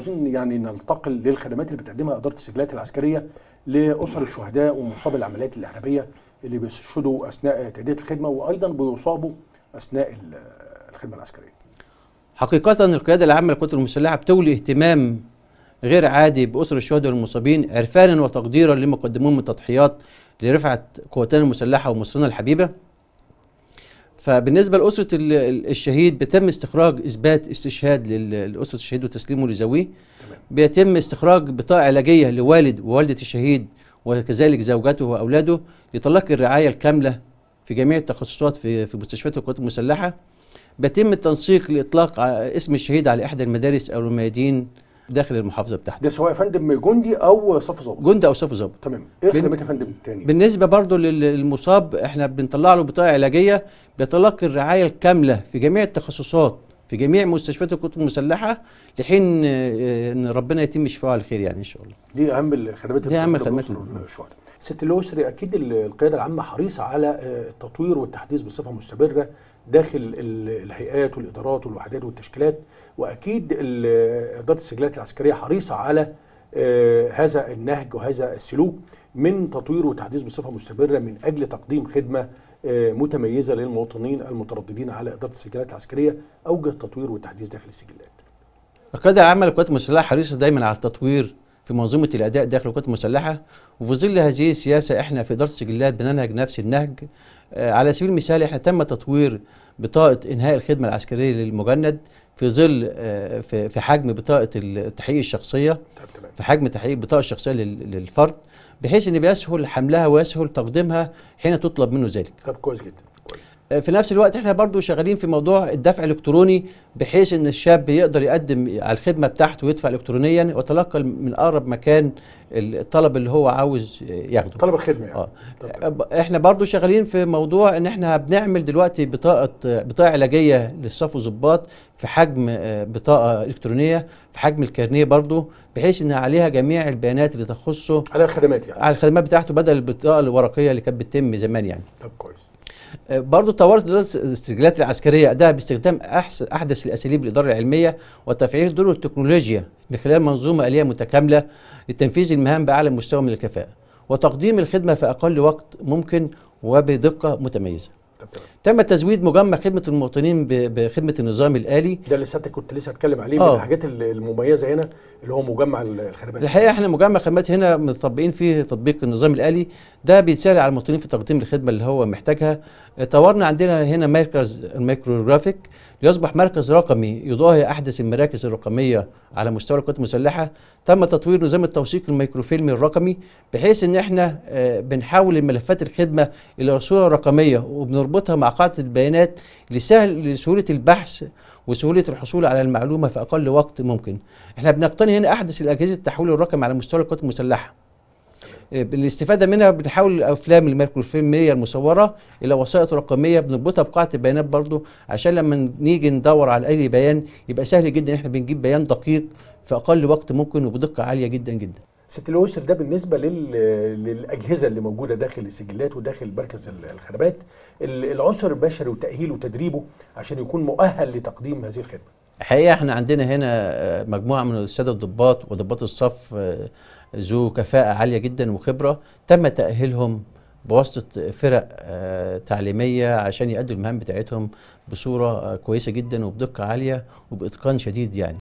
عاوزين يعني ننتقل للخدمات اللي بتقدمها اداره السجلات العسكريه لاسر الشهداء ومصاب العمليات الارهابيه اللي بيشهدوا اثناء تاديه الخدمه وايضا بيصابوا اثناء الخدمه العسكريه. حقيقه القياده العامه للقوات المسلحه بتولي اهتمام غير عادي باسر الشهداء والمصابين عرفانا وتقديرا لما قدموه من تضحيات لرفعه قواتنا المسلحه ومصرنا الحبيبه فبالنسبه لاسره الشهيد بيتم استخراج اثبات استشهاد لاسره الشهيد وتسليمه لذويه بيتم استخراج بطاقه علاجيه لوالد ووالده الشهيد وكذلك زوجته واولاده لطلاق الرعايه الكامله في جميع التخصصات في مستشفيات القوات المسلحه بيتم التنسيق لاطلاق اسم الشهيد على احدى المدارس او الميادين داخل المحافظه بتاعته ده سواء يا فندم جندي او صف ظابط جندي او صف ظابط تمام ايه خدمات يا فندم تاني بالنسبه برضو للمصاب احنا بنطلع له بطاقه علاجيه بيتلقي الرعايه الكامله في جميع التخصصات في جميع مستشفيات القوات المسلحه لحين آه، ان ربنا يتم شفاعه على خير يعني ان شاء الله دي اهم الخدمات دي اهم الخدمات ست الأسري أكيد القيادة العامة حريصة على آه، التطوير والتحديث بصفة مستمرة داخل الهيئات والإدارات والوحدات والتشكيلات وأكيد إدارة السجلات العسكرية حريصة على آه، هذا النهج وهذا السلوك من تطوير وتحديث بصفة مستمرة من أجل تقديم خدمة آه، متميزة للمواطنين المترددين على إدارة السجلات العسكرية أوجه التطوير والتحديث داخل السجلات القيادة العامة للقوات المسلحة حريصة دايما على التطوير في منظومة الأداء داخل القوات المسلحة وفي ظل هذه السياسة احنا في إدارة السجلات بننهج نفس النهج آه، على سبيل المثال احنا تم تطوير بطاقة إنهاء الخدمة العسكرية للمجند في ظل آه، في حجم بطاقة التحقيق الشخصية في حجم تحقيق البطاقة الشخصية للفرد بحيث إن بيسهل حملها ويسهل تقديمها حين تطلب منه ذلك. طب كويس جدا. في نفس الوقت احنا برضو شغالين في موضوع الدفع الالكتروني بحيث ان الشاب يقدر يقدم على الخدمه بتاعته ويدفع الكترونيا ويتلقى من اقرب مكان الطلب اللي هو عاوز ياخده طلب الخدمه يعني. اه احنا برضو شغالين في موضوع ان احنا بنعمل دلوقتي بطاقه بطاقه علاجيه للصف وظباط في حجم آه، بطاقه الكترونيه في حجم الكارنيه برضو بحيث ان عليها جميع البيانات اللي تخصه على الخدمات يعني على الخدمات بتاعته بدل البطاقه الورقيه اللي كانت بتتم زمان يعني طب كويس برضو طورت إدارة الاستجلالات العسكرية أداها باستخدام أحسن أحدث الأساليب الإدارة العلمية وتفعيل دور التكنولوجيا من خلال منظومة آلية متكاملة لتنفيذ المهام بأعلى مستوى من الكفاءة وتقديم الخدمة في أقل وقت ممكن وبدقة متميزة تم تزويد مجمع خدمه المواطنين بخدمه النظام الالي ده اللي سيادتك كنت لسه هتكلم عليه أوه. من آه. الحاجات المميزه هنا اللي هو مجمع الخدمات الحقيقه احنا مجمع الخدمات هنا مطبقين فيه تطبيق النظام الالي ده بيتسهل على المواطنين في تقديم الخدمه اللي هو محتاجها طورنا عندنا هنا مركز الميكروجرافيك ليصبح مركز رقمي يضاهي احدث المراكز الرقميه على مستوى القوات المسلحه تم تطوير نظام التوثيق الميكروفيلم الرقمي بحيث ان احنا آه، بنحول الملفات الخدمه الى صوره رقميه وبنربط يربطها مع قاعدة البيانات لسهل لسهولة البحث وسهولة الحصول على المعلومة في أقل وقت ممكن احنا بنقتني هنا أحدث الأجهزة التحويل الرقمي على مستوى القوات المسلحة إيه، بالاستفاده منها بنحول الافلام الميكروفيلميه المصوره الى وسائط رقميه بنربطها بقاعه البيانات برضو عشان لما نيجي ندور على اي بيان يبقى سهل جدا احنا بنجيب بيان دقيق في اقل وقت ممكن وبدقه عاليه جدا جدا ست ويستر ده بالنسبه للاجهزه اللي موجوده داخل السجلات وداخل مركز الخدمات العنصر البشري وتاهيله وتدريبه عشان يكون مؤهل لتقديم هذه الخدمه. الحقيقه احنا عندنا هنا آه، مجموعه من الساده الضباط وضباط الصف آه، ذو كفاءه عاليه جدا وخبره تم تاهيلهم بواسطه فرق آه، تعليميه عشان يؤدوا المهام بتاعتهم بصوره كويسه جدا وبدقه عاليه وباتقان شديد يعني.